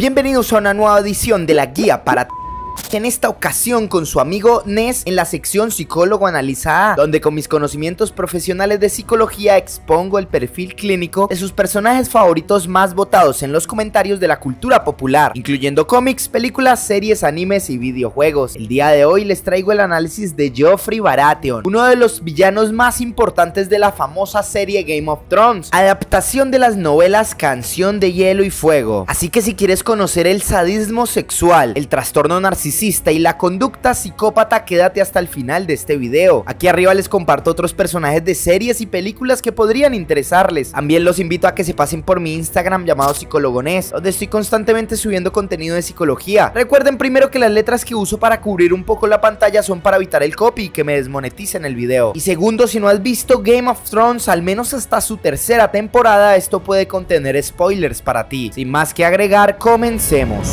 Bienvenidos a una nueva edición de la guía para en esta ocasión con su amigo Ness en la sección Psicólogo Analiza donde con mis conocimientos profesionales de psicología expongo el perfil clínico de sus personajes favoritos más votados en los comentarios de la cultura popular, incluyendo cómics, películas, series, animes y videojuegos. El día de hoy les traigo el análisis de Geoffrey Baratheon, uno de los villanos más importantes de la famosa serie Game of Thrones, adaptación de las novelas Canción de Hielo y Fuego. Así que si quieres conocer el sadismo sexual, el trastorno narcisista, y la conducta psicópata, quédate hasta el final de este video. Aquí arriba les comparto otros personajes de series y películas que podrían interesarles. También los invito a que se pasen por mi Instagram llamado Psicologonés, donde estoy constantemente subiendo contenido de psicología. Recuerden primero que las letras que uso para cubrir un poco la pantalla son para evitar el copy y que me desmoneticen el video. Y segundo, si no has visto Game of Thrones, al menos hasta su tercera temporada, esto puede contener spoilers para ti. Sin más que agregar, comencemos.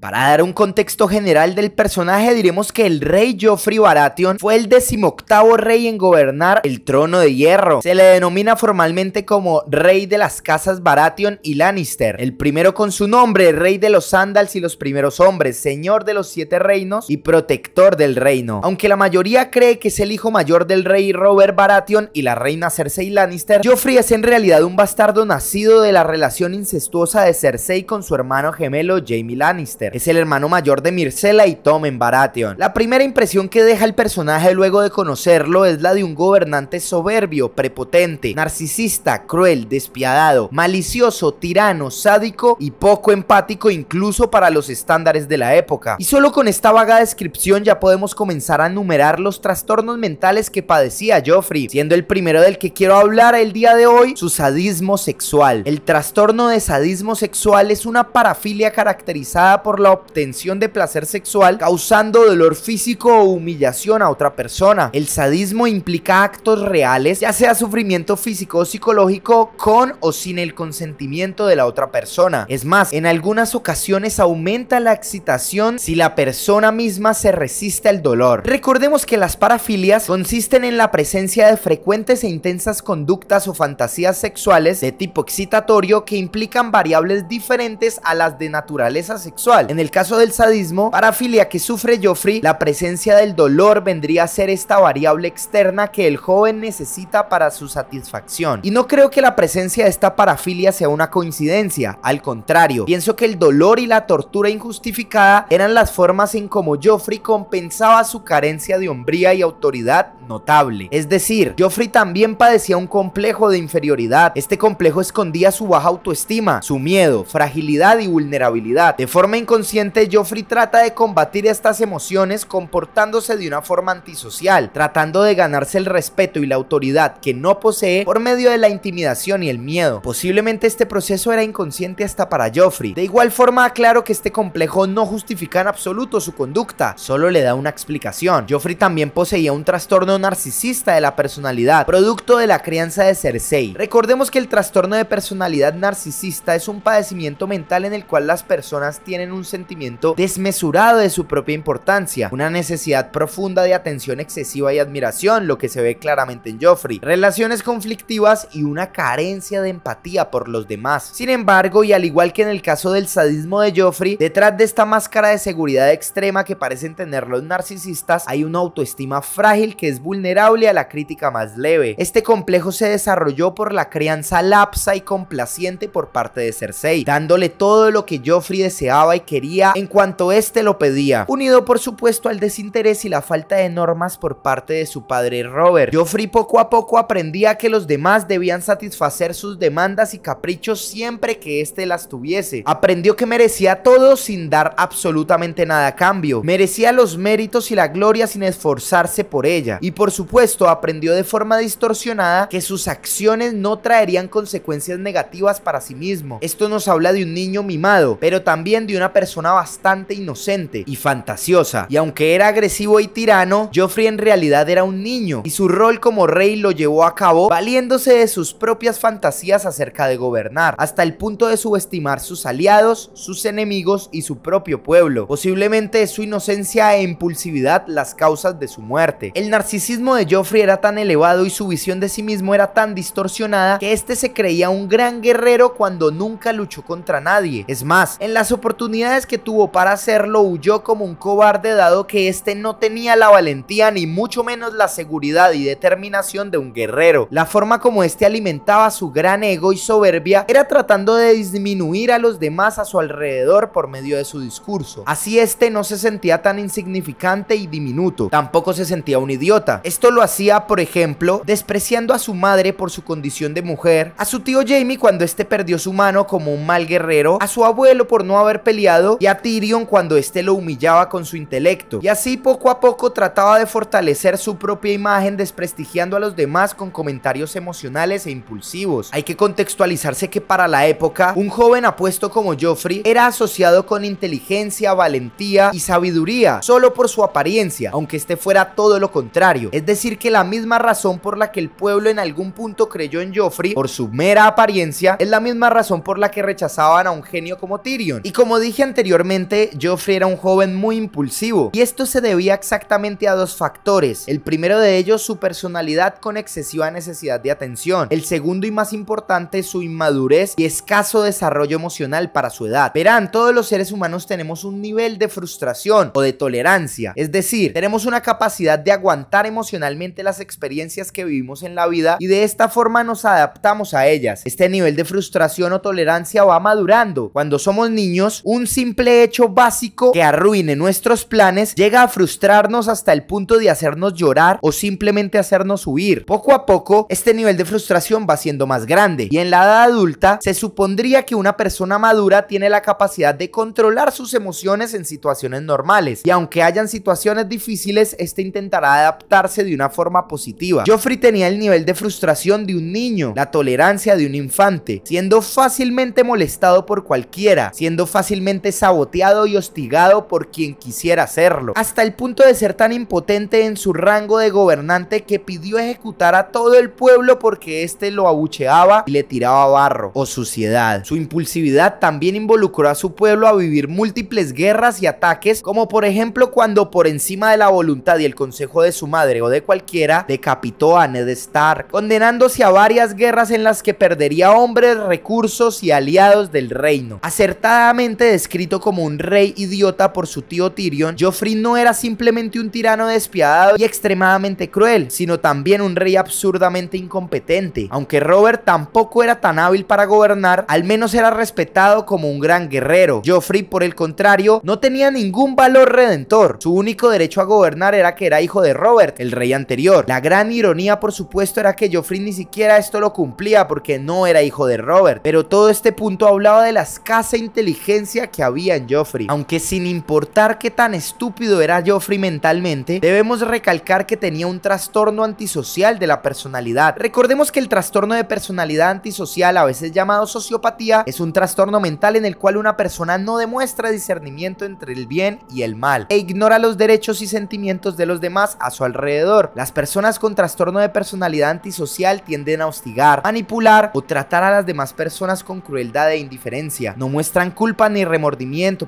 Para dar un contexto general del personaje diremos que el rey Joffrey Baratheon fue el decimoctavo rey en gobernar el trono de hierro. Se le denomina formalmente como rey de las casas Baratheon y Lannister. El primero con su nombre, rey de los Sandals y los primeros hombres, señor de los siete reinos y protector del reino. Aunque la mayoría cree que es el hijo mayor del rey Robert Baratheon y la reina Cersei Lannister, Joffrey es en realidad un bastardo nacido de la relación incestuosa de Cersei con su hermano gemelo Jaime Lannister. Es el hermano mayor de Myrcella y Tom en Baratheon. La primera impresión que deja el personaje luego de conocerlo es la de un gobernante soberbio, prepotente, narcisista, cruel, despiadado, malicioso, tirano, sádico y poco empático incluso para los estándares de la época. Y solo con esta vaga descripción ya podemos comenzar a enumerar los trastornos mentales que padecía Joffrey, siendo el primero del que quiero hablar el día de hoy, su sadismo sexual. El trastorno de sadismo sexual es una parafilia caracterizada por la obtención de placer sexual causando dolor físico o humillación a otra persona. El sadismo implica actos reales, ya sea sufrimiento físico o psicológico, con o sin el consentimiento de la otra persona. Es más, en algunas ocasiones aumenta la excitación si la persona misma se resiste al dolor. Recordemos que las parafilias consisten en la presencia de frecuentes e intensas conductas o fantasías sexuales de tipo excitatorio que implican variables diferentes a las de naturaleza sexual. En el caso del sadismo, parafilia que sufre Joffrey, la presencia del dolor vendría a ser esta variable externa que el joven necesita para su satisfacción. Y no creo que la presencia de esta parafilia sea una coincidencia, al contrario, pienso que el dolor y la tortura injustificada eran las formas en como Joffrey compensaba su carencia de hombría y autoridad notable. Es decir, Joffrey también padecía un complejo de inferioridad. Este complejo escondía su baja autoestima, su miedo, fragilidad y vulnerabilidad. De forma inconsciente inconsciente, Joffrey trata de combatir estas emociones comportándose de una forma antisocial, tratando de ganarse el respeto y la autoridad que no posee por medio de la intimidación y el miedo. Posiblemente este proceso era inconsciente hasta para Joffrey. De igual forma, aclaro que este complejo no justifica en absoluto su conducta, solo le da una explicación. Joffrey también poseía un trastorno narcisista de la personalidad, producto de la crianza de Cersei. Recordemos que el trastorno de personalidad narcisista es un padecimiento mental en el cual las personas tienen un sentimiento desmesurado de su propia importancia, una necesidad profunda de atención excesiva y admiración, lo que se ve claramente en Joffrey, relaciones conflictivas y una carencia de empatía por los demás. Sin embargo, y al igual que en el caso del sadismo de Joffrey, detrás de esta máscara de seguridad extrema que parecen tener los narcisistas, hay una autoestima frágil que es vulnerable a la crítica más leve. Este complejo se desarrolló por la crianza lapsa y complaciente por parte de Cersei, dándole todo lo que Joffrey deseaba y que en cuanto éste lo pedía, unido por supuesto al desinterés y la falta de normas por parte de su padre Robert. Geoffrey poco a poco aprendía que los demás debían satisfacer sus demandas y caprichos siempre que éste las tuviese. Aprendió que merecía todo sin dar absolutamente nada a cambio, merecía los méritos y la gloria sin esforzarse por ella, y por supuesto aprendió de forma distorsionada que sus acciones no traerían consecuencias negativas para sí mismo. Esto nos habla de un niño mimado, pero también de una persona persona bastante inocente y fantasiosa, y aunque era agresivo y tirano, Joffrey en realidad era un niño, y su rol como rey lo llevó a cabo valiéndose de sus propias fantasías acerca de gobernar, hasta el punto de subestimar sus aliados, sus enemigos y su propio pueblo. Posiblemente su inocencia e impulsividad las causas de su muerte. El narcisismo de Joffrey era tan elevado y su visión de sí mismo era tan distorsionada que este se creía un gran guerrero cuando nunca luchó contra nadie. Es más, en las oportunidades que tuvo para hacerlo, huyó como un cobarde dado que este no tenía la valentía ni mucho menos la seguridad y determinación de un guerrero. La forma como este alimentaba su gran ego y soberbia era tratando de disminuir a los demás a su alrededor por medio de su discurso. Así este no se sentía tan insignificante y diminuto, tampoco se sentía un idiota. Esto lo hacía, por ejemplo, despreciando a su madre por su condición de mujer, a su tío Jamie cuando este perdió su mano como un mal guerrero, a su abuelo por no haber peleado y a Tyrion cuando éste lo humillaba con su intelecto. Y así poco a poco trataba de fortalecer su propia imagen desprestigiando a los demás con comentarios emocionales e impulsivos. Hay que contextualizarse que para la época, un joven apuesto como Joffrey era asociado con inteligencia, valentía y sabiduría, solo por su apariencia, aunque este fuera todo lo contrario. Es decir, que la misma razón por la que el pueblo en algún punto creyó en Joffrey, por su mera apariencia, es la misma razón por la que rechazaban a un genio como Tyrion. Y como dije anteriormente, Joffrey era un joven muy impulsivo, y esto se debía exactamente a dos factores. El primero de ellos, su personalidad con excesiva necesidad de atención. El segundo y más importante, su inmadurez y escaso desarrollo emocional para su edad. Verán, todos los seres humanos tenemos un nivel de frustración o de tolerancia, es decir, tenemos una capacidad de aguantar emocionalmente las experiencias que vivimos en la vida y de esta forma nos adaptamos a ellas. Este nivel de frustración o tolerancia va madurando. Cuando somos niños, un simple hecho básico que arruine nuestros planes llega a frustrarnos hasta el punto de hacernos llorar o simplemente hacernos huir. Poco a poco, este nivel de frustración va siendo más grande y en la edad adulta se supondría que una persona madura tiene la capacidad de controlar sus emociones en situaciones normales y aunque hayan situaciones difíciles, este intentará adaptarse de una forma positiva. Geoffrey tenía el nivel de frustración de un niño, la tolerancia de un infante, siendo fácilmente molestado por cualquiera, siendo fácilmente saboteado y hostigado por quien quisiera hacerlo, hasta el punto de ser tan impotente en su rango de gobernante que pidió ejecutar a todo el pueblo porque éste lo abucheaba y le tiraba barro o suciedad. Su impulsividad también involucró a su pueblo a vivir múltiples guerras y ataques, como por ejemplo cuando por encima de la voluntad y el consejo de su madre o de cualquiera, decapitó a Ned Stark, condenándose a varias guerras en las que perdería hombres, recursos y aliados del reino. Acertadamente describe como un rey idiota por su tío Tyrion, Joffrey no era simplemente un tirano despiadado y extremadamente cruel, sino también un rey absurdamente incompetente. Aunque Robert tampoco era tan hábil para gobernar, al menos era respetado como un gran guerrero. Joffrey, por el contrario, no tenía ningún valor redentor. Su único derecho a gobernar era que era hijo de Robert, el rey anterior. La gran ironía, por supuesto, era que Joffrey ni siquiera esto lo cumplía porque no era hijo de Robert. Pero todo este punto hablaba de la escasa inteligencia que había había en Joffrey. Aunque sin importar qué tan estúpido era Joffrey mentalmente, debemos recalcar que tenía un trastorno antisocial de la personalidad. Recordemos que el trastorno de personalidad antisocial, a veces llamado sociopatía, es un trastorno mental en el cual una persona no demuestra discernimiento entre el bien y el mal e ignora los derechos y sentimientos de los demás a su alrededor. Las personas con trastorno de personalidad antisocial tienden a hostigar, manipular o tratar a las demás personas con crueldad e indiferencia. No muestran culpa ni remordimiento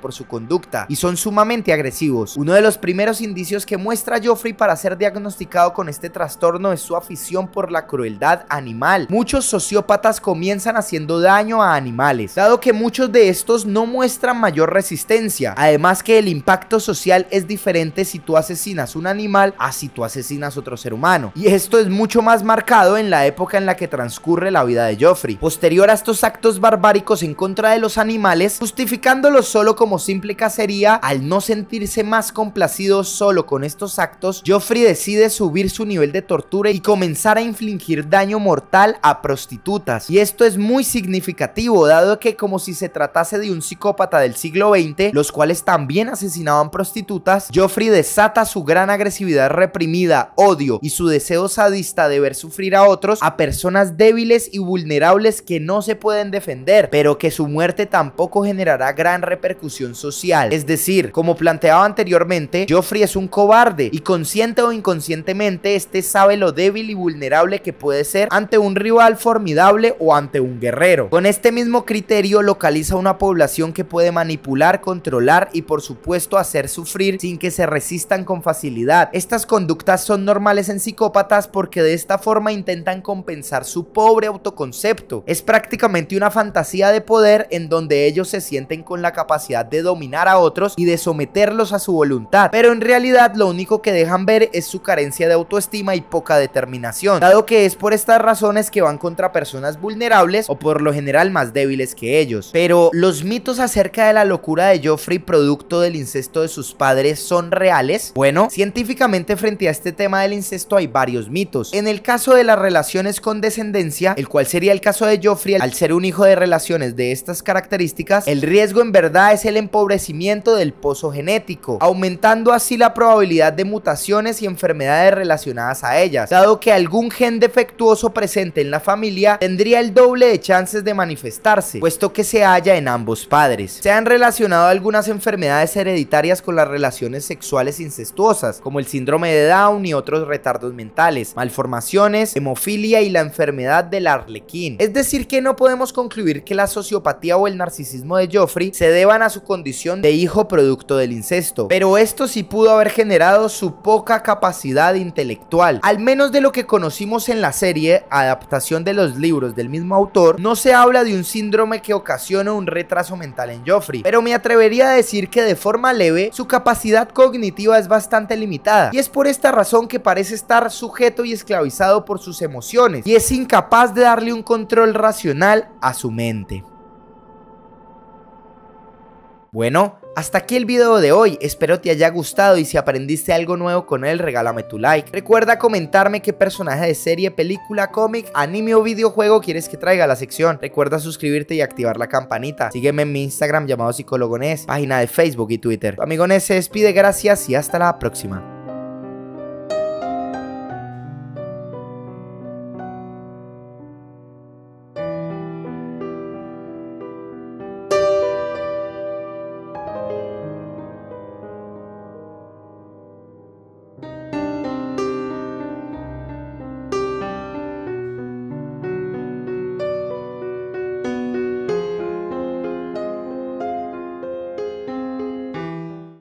por su conducta y son sumamente agresivos. Uno de los primeros indicios que muestra Joffrey para ser diagnosticado con este trastorno es su afición por la crueldad animal. Muchos sociópatas comienzan haciendo daño a animales, dado que muchos de estos no muestran mayor resistencia. Además que el impacto social es diferente si tú asesinas un animal a si tú asesinas otro ser humano. Y esto es mucho más marcado en la época en la que transcurre la vida de Joffrey. Posterior a estos actos barbáricos en contra de los animales, justificándolo solo como simple cacería, al no sentirse más complacido solo con estos actos, Joffrey decide subir su nivel de tortura y comenzar a infligir daño mortal a prostitutas. Y esto es muy significativo, dado que como si se tratase de un psicópata del siglo XX, los cuales también asesinaban prostitutas, Joffrey desata su gran agresividad reprimida, odio y su deseo sadista de ver sufrir a otros a personas débiles y vulnerables que no se pueden defender, pero que su muerte tampoco generará gran repercusión social. Es decir, como planteaba anteriormente, Joffrey es un cobarde y consciente o inconscientemente este sabe lo débil y vulnerable que puede ser ante un rival formidable o ante un guerrero. Con este mismo criterio localiza una población que puede manipular, controlar y por supuesto hacer sufrir sin que se resistan con facilidad. Estas conductas son normales en psicópatas porque de esta forma intentan compensar su pobre autoconcepto. Es prácticamente una fantasía de poder en donde ellos se sienten con la capacidad de dominar a otros y de someterlos a su voluntad, pero en realidad lo único que dejan ver es su carencia de autoestima y poca determinación, dado que es por estas razones que van contra personas vulnerables o por lo general más débiles que ellos. Pero los mitos acerca de la locura de Joffrey producto del incesto de sus padres son reales? Bueno, científicamente frente a este tema del incesto hay varios mitos. En el caso de las relaciones con descendencia, el cual sería el caso de Joffrey al ser un hijo de relaciones de estas características, el riesgo en verdad es el empobrecimiento del pozo genético, aumentando así la probabilidad de mutaciones y enfermedades relacionadas a ellas, dado que algún gen defectuoso presente en la familia tendría el doble de chances de manifestarse, puesto que se halla en ambos padres. Se han relacionado algunas enfermedades hereditarias con las relaciones sexuales incestuosas, como el síndrome de Down y otros retardos mentales, malformaciones, hemofilia y la enfermedad del arlequín. Es decir que no podemos concluir que la sociopatía o el narcisismo de Joffrey se deban a su condición de hijo producto del incesto, pero esto sí pudo haber generado su poca capacidad intelectual. Al menos de lo que conocimos en la serie, adaptación de los libros del mismo autor, no se habla de un síndrome que ocasiona un retraso mental en Joffrey, pero me atrevería a decir que de forma leve su capacidad cognitiva es bastante limitada, y es por esta razón que parece estar sujeto y esclavizado por sus emociones, y es incapaz de darle un control racional a su mente. Bueno, hasta aquí el video de hoy, espero te haya gustado y si aprendiste algo nuevo con él regálame tu like. Recuerda comentarme qué personaje de serie, película, cómic, anime o videojuego quieres que traiga a la sección. Recuerda suscribirte y activar la campanita. Sígueme en mi Instagram llamado Psicólogo página de Facebook y Twitter. Tu amigo se despide, gracias y hasta la próxima.